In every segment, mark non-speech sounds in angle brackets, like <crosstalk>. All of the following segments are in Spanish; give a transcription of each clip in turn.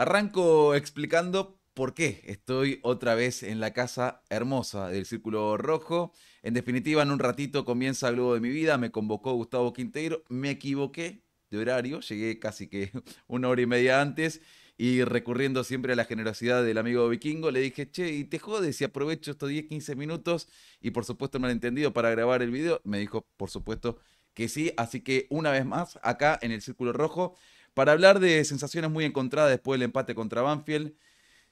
Arranco explicando por qué estoy otra vez en la casa hermosa del Círculo Rojo. En definitiva, en un ratito comienza el Globo de mi vida, me convocó Gustavo Quinteiro, me equivoqué de horario, llegué casi que <laughs> una hora y media antes y recurriendo siempre a la generosidad del amigo vikingo, le dije, che, ¿y te jodes si aprovecho estos 10, 15 minutos? Y por supuesto malentendido para grabar el video, me dijo, por supuesto que sí, así que una vez más, acá en el Círculo Rojo, para hablar de sensaciones muy encontradas después del empate contra Banfield,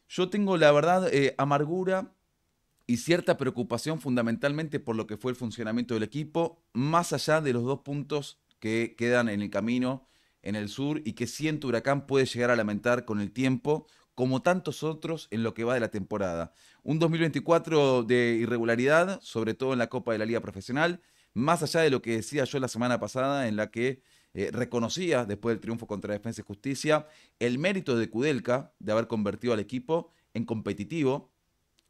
yo tengo la verdad eh, amargura y cierta preocupación fundamentalmente por lo que fue el funcionamiento del equipo, más allá de los dos puntos que quedan en el camino en el sur y que siento Huracán puede llegar a lamentar con el tiempo, como tantos otros en lo que va de la temporada. Un 2024 de irregularidad, sobre todo en la Copa de la Liga Profesional, más allá de lo que decía yo la semana pasada, en la que eh, reconocía, después del triunfo contra Defensa y Justicia, el mérito de Kudelka de haber convertido al equipo en competitivo,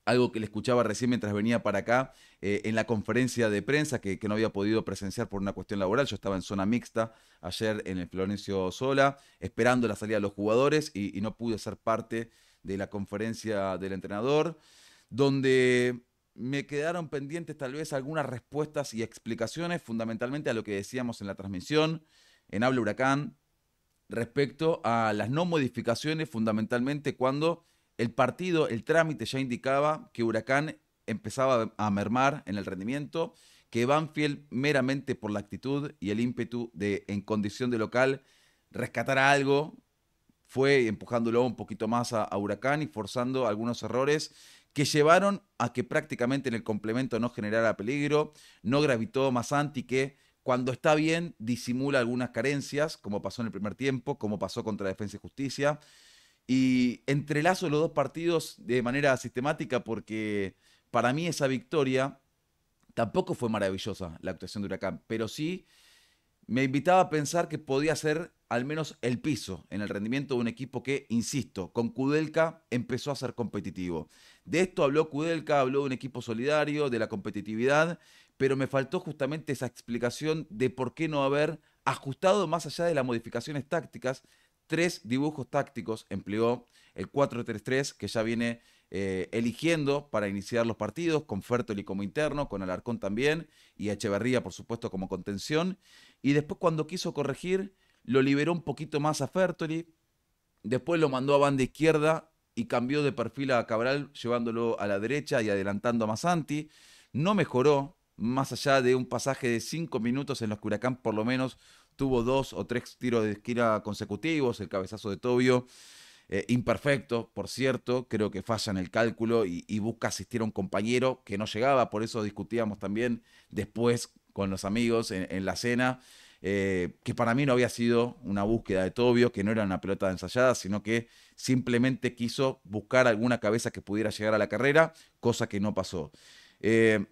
algo que le escuchaba recién mientras venía para acá eh, en la conferencia de prensa que, no había podido presenciar por una cuestión laboral. Yo estaba en zona mixta ayer en el Florencio Sola, esperando la salida de los jugadores y no pude ser parte de la conferencia del entrenador, donde me quedaron pendientes tal vez algunas respuestas y explicaciones fundamentalmente a lo que decíamos en la transmisión, en Habla Huracán respecto a las no modificaciones, fundamentalmente cuando el partido, el trámite ya indicaba que Huracán empezaba a mermar en el rendimiento, que Banfield meramente por la actitud y el ímpetu de en condición de local rescatar algo fue empujándolo un poquito más a, Huracán y forzando algunos errores que llevaron a que prácticamente en el complemento no generara peligro, no gravitó más más que cuando está bien, disimula algunas carencias, como pasó en el primer tiempo, como pasó contra Defensa y Justicia. Y entrelazo los dos partidos de manera sistemática porque para mí esa victoria tampoco fue maravillosa la actuación de Huracán, pero sí me invitaba a pensar que podía ser al menos el piso en el rendimiento de un equipo que, insisto, con Kudelka empezó a ser competitivo. De esto habló Kudelka, habló de un equipo solidario, de la competitividad, pero me faltó justamente esa explicación de por qué no haber ajustado más allá de las modificaciones tácticas. Tres dibujos tácticos empleó el 4-3-3 que ya viene eh, eligiendo para iniciar los partidos, con Fertoli como interno, con Alarcón también y Echeverría, por supuesto, como contención. Y después, cuando quiso corregir, lo liberó un poquito más a Fertoli, después lo mandó a banda izquierda y cambió de perfil a Cabral, llevándolo a la derecha y adelantando a Masanti. No mejoró más allá de un pasaje de cinco minutos en los que Huracán por lo menos tuvo dos o tres tiros de esquina consecutivos, el cabezazo de Tobio, eh, imperfecto, por cierto, creo que falla en el cálculo y, busca asistir a un compañero que no llegaba, por eso discutíamos también después con los amigos en, la cena, eh, que para mí no había sido una búsqueda de Tobio, que no era una pelota de ensayada, sino que simplemente quiso buscar alguna cabeza que pudiera llegar a la carrera, cosa que no pasó. Eh,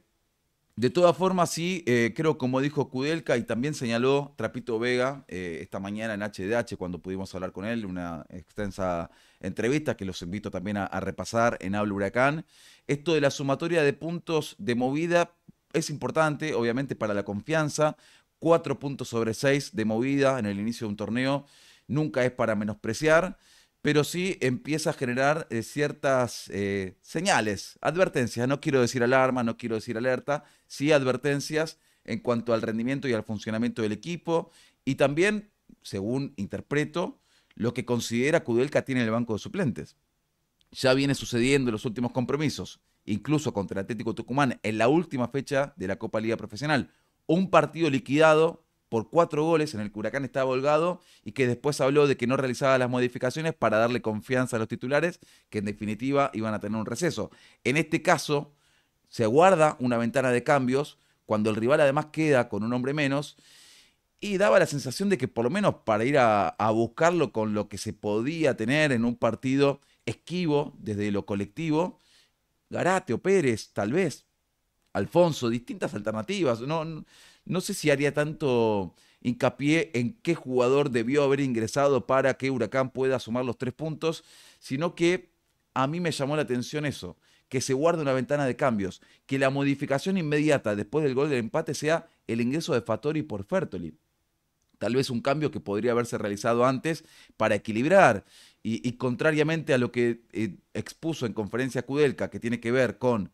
de todas formas, sí, eh, creo como dijo Kudelka y también señaló Trapito Vega eh, esta mañana en HDH cuando pudimos hablar con él, una extensa entrevista que los invito también a, repasar en Habla Huracán. Esto de la sumatoria de puntos de movida es importante, obviamente, para la confianza. Cuatro puntos sobre seis de movida en el inicio de un torneo nunca es para menospreciar pero sí empieza a generar eh, ciertas eh, señales, advertencias. No quiero decir alarma, no quiero decir alerta, sí advertencias en cuanto al rendimiento y al funcionamiento del equipo. Y también, según interpreto, lo que considera Kudelka tiene en el banco de suplentes. Ya viene sucediendo en los últimos compromisos, incluso contra el Atlético Tucumán en la última fecha de la Copa Liga Profesional. Un partido liquidado por cuatro goles en el que Huracán estaba holgado y que después habló de que no realizaba las modificaciones para darle confianza a los titulares, que en definitiva iban a tener un receso. En este caso, se aguarda una ventana de cambios cuando el rival además queda con un hombre menos y daba la sensación de que por lo menos para ir a, a buscarlo con lo que se podía tener en un partido esquivo desde lo colectivo, Garate o Pérez, tal vez, Alfonso, distintas alternativas, no, no sé si haría tanto hincapié en qué jugador debió haber ingresado para que Huracán pueda sumar los tres puntos, sino que a mí me llamó la atención eso, que se guarde una ventana de cambios, que la modificación inmediata después del gol del empate sea el ingreso de Fattori por Fertoli. Tal vez un cambio que podría haberse realizado antes para equilibrar. Y, contrariamente a lo que eh, expuso en conferencia Kudelka, que tiene que ver con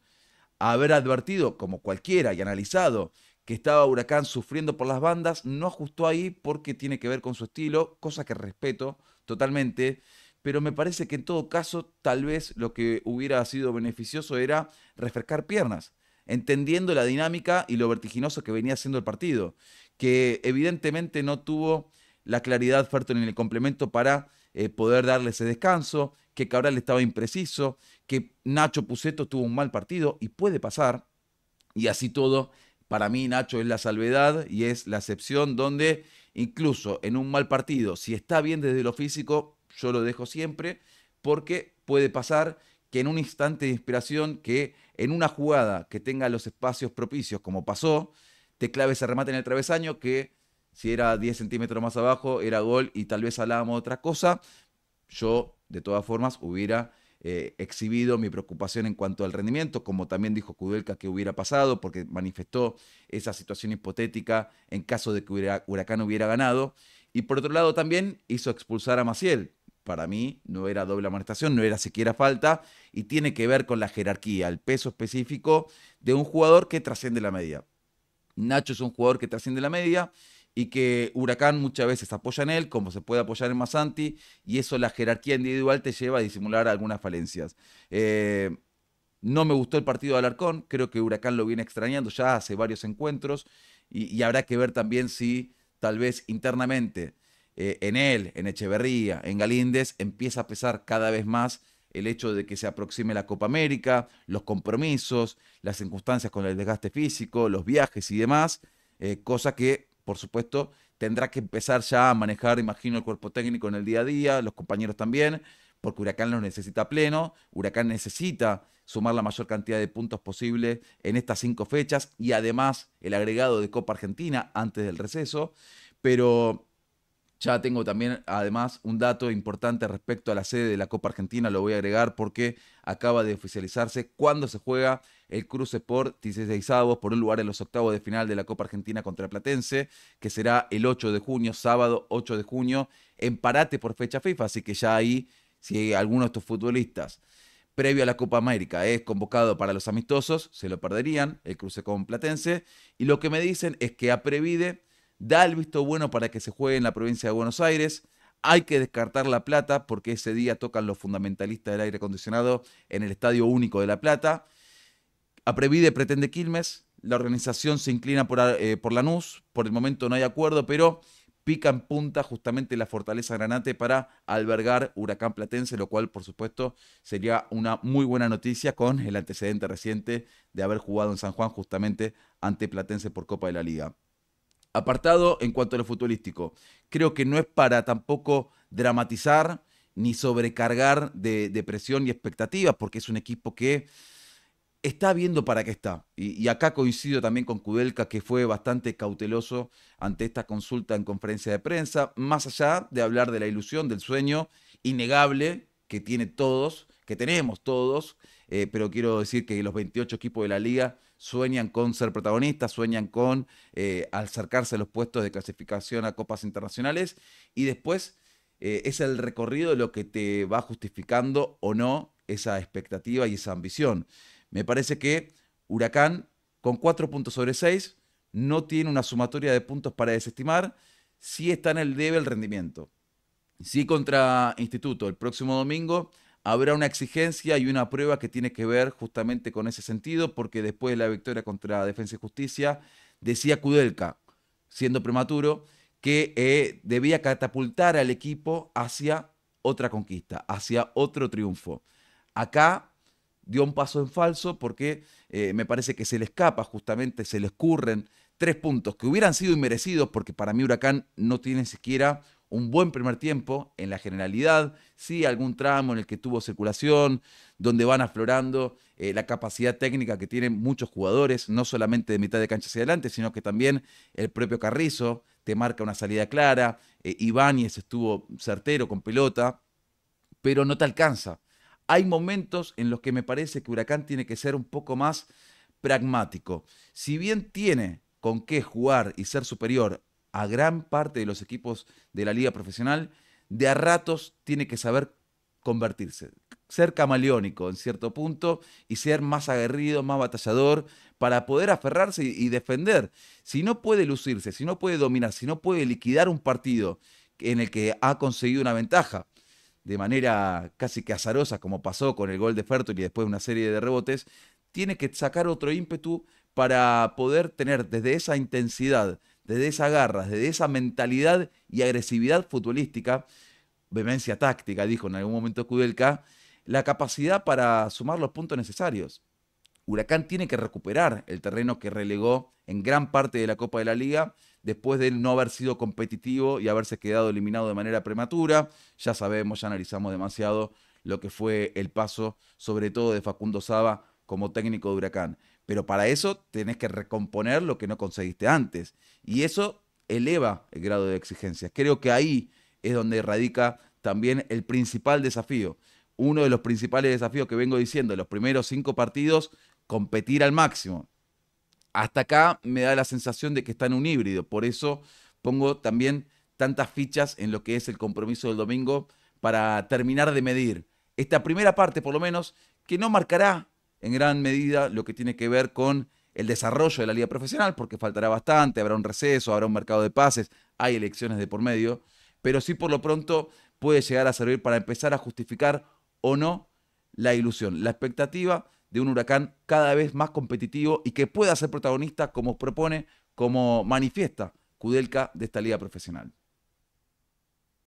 haber advertido, como cualquiera, y analizado que estaba Huracán sufriendo por las bandas, no ajustó ahí porque tiene que ver con su estilo, cosa que respeto totalmente, pero me parece que en todo caso tal vez lo que hubiera sido beneficioso era refrescar piernas, entendiendo la dinámica y lo vertiginoso que venía siendo el partido, que evidentemente no tuvo la claridad Ferton en el complemento para eh, poder darle ese descanso, que Cabral estaba impreciso, que Nacho Puceto tuvo un mal partido y puede pasar, y así todo para mí Nacho es la salvedad y es la excepción donde incluso en un mal partido, si está bien desde lo físico, yo lo dejo siempre, porque puede pasar que en un instante de inspiración, que en una jugada que tenga los espacios propicios, como pasó, te clave ese remate en el travesaño, que si era 10 centímetros más abajo, era gol y tal vez hablábamos de otra cosa. Yo, de todas formas, hubiera eh, exhibido mi preocupación en cuanto al rendimiento, como también dijo Kudelka que hubiera pasado, porque manifestó esa situación hipotética en caso de que Huracán hubiera ganado. Y por otro lado también hizo expulsar a Maciel. Para mí no era doble amonestación, no era siquiera falta y tiene que ver con la jerarquía, el peso específico de un jugador que trasciende la media. Nacho es un jugador que trasciende la media y que Huracán muchas veces apoya en él, como se puede apoyar en Masanti, y eso la jerarquía individual te lleva a disimular algunas falencias. Eh, no me gustó el partido de Alarcón, creo que Huracán lo viene extrañando ya hace varios encuentros, y, habrá que ver también si tal vez internamente eh, en él, en Echeverría, en Galíndez, empieza a pesar cada vez más el hecho de que se aproxime la Copa América, los compromisos, las circunstancias con el desgaste físico, los viajes y demás, eh, cosa que por supuesto, tendrá que empezar ya a manejar, imagino, el cuerpo técnico en el día a día, los compañeros también, porque Huracán los necesita pleno, Huracán necesita sumar la mayor cantidad de puntos posible en estas cinco fechas y además el agregado de Copa Argentina antes del receso, pero ya tengo también, además, un dato importante respecto a la sede de la Copa Argentina, lo voy a agregar porque acaba de oficializarse cuándo se juega el cruce por 16 avos por un lugar en los octavos de final de la Copa Argentina contra Platense, que será el 8 de junio, sábado 8 de junio, en parate por fecha FIFA. Así que ya ahí, si alguno de estos futbolistas previo a la Copa América es convocado para los amistosos, se lo perderían, el cruce con Platense. Y lo que me dicen es que a da el visto bueno para que se juegue en la provincia de Buenos Aires. Hay que descartar La Plata porque ese día tocan los fundamentalistas del aire acondicionado en el Estadio Único de La Plata. Aprevide pretende Quilmes, la organización se inclina por, eh, por Lanús, por el momento no hay acuerdo, pero pica en punta justamente la fortaleza Granate para albergar Huracán Platense, lo cual por supuesto sería una muy buena noticia con el antecedente reciente de haber jugado en San Juan justamente ante Platense por Copa de la Liga apartado en cuanto a lo futbolístico. Creo que no es para tampoco dramatizar ni sobrecargar de, presión y expectativas, porque es un equipo que está viendo para qué está. Y, acá coincido también con Kudelka, que fue bastante cauteloso ante esta consulta en conferencia de prensa, más allá de hablar de la ilusión, del sueño innegable que tiene todos, que tenemos todos, eh, pero quiero decir que los 28 equipos de la liga sueñan con ser protagonistas, sueñan con eh, acercarse a los puestos de clasificación a copas internacionales y después eh, es el recorrido lo que te va justificando o no esa expectativa y esa ambición. Me parece que Huracán, con cuatro puntos sobre 6, no tiene una sumatoria de puntos para desestimar, sí está en el debe el rendimiento. Sí contra Instituto el próximo domingo habrá una exigencia y una prueba que tiene que ver justamente con ese sentido, porque después de la victoria contra Defensa y Justicia, decía Kudelka, siendo prematuro, que eh, debía catapultar al equipo hacia otra conquista, hacia otro triunfo. Acá dio un paso en falso porque eh, me parece que se le escapa justamente, se le escurren tres puntos que hubieran sido inmerecidos porque para mí Huracán no tiene siquiera un buen primer tiempo en la generalidad, sí, algún tramo en el que tuvo circulación, donde van aflorando eh, la capacidad técnica que tienen muchos jugadores, no solamente de mitad de cancha hacia adelante, sino que también el propio Carrizo te marca una salida clara, eh, Ibáñez estuvo certero con pelota, pero no te alcanza. Hay momentos en los que me parece que Huracán tiene que ser un poco más pragmático. Si bien tiene con qué jugar y ser superior a gran parte de los equipos de la liga profesional, de a ratos tiene que saber convertirse, ser camaleónico en cierto punto y ser más aguerrido, más batallador, para poder aferrarse y, defender. Si no puede lucirse, si no puede dominar, si no puede liquidar un partido en el que ha conseguido una ventaja de manera casi que azarosa, como pasó con el gol de Fertoli y después una serie de rebotes, tiene que sacar otro ímpetu para poder tener desde esa intensidad desde esa garras, desde esa mentalidad y agresividad futbolística, vehemencia táctica, dijo en algún momento Kudelka, la capacidad para sumar los puntos necesarios. Huracán tiene que recuperar el terreno que relegó en gran parte de la Copa de la Liga después de no haber sido competitivo y haberse quedado eliminado de manera prematura. Ya sabemos, ya analizamos demasiado lo que fue el paso, sobre todo de Facundo Saba como técnico de Huracán. Pero para eso tenés que recomponer lo que no conseguiste antes. Y eso eleva el grado de exigencia. Creo que ahí es donde radica también el principal desafío. Uno de los principales desafíos que vengo diciendo, los primeros cinco partidos, competir al máximo. Hasta acá me da la sensación de que está en un híbrido. Por eso pongo también tantas fichas en lo que es el compromiso del domingo para terminar de medir esta primera parte, por lo menos, que no marcará en gran medida lo que tiene que ver con el desarrollo de la liga profesional, porque faltará bastante, habrá un receso, habrá un mercado de pases, hay elecciones de por medio, pero sí por lo pronto puede llegar a servir para empezar a justificar o no la ilusión, la expectativa de un huracán cada vez más competitivo y que pueda ser protagonista como propone, como manifiesta Kudelka de esta liga profesional.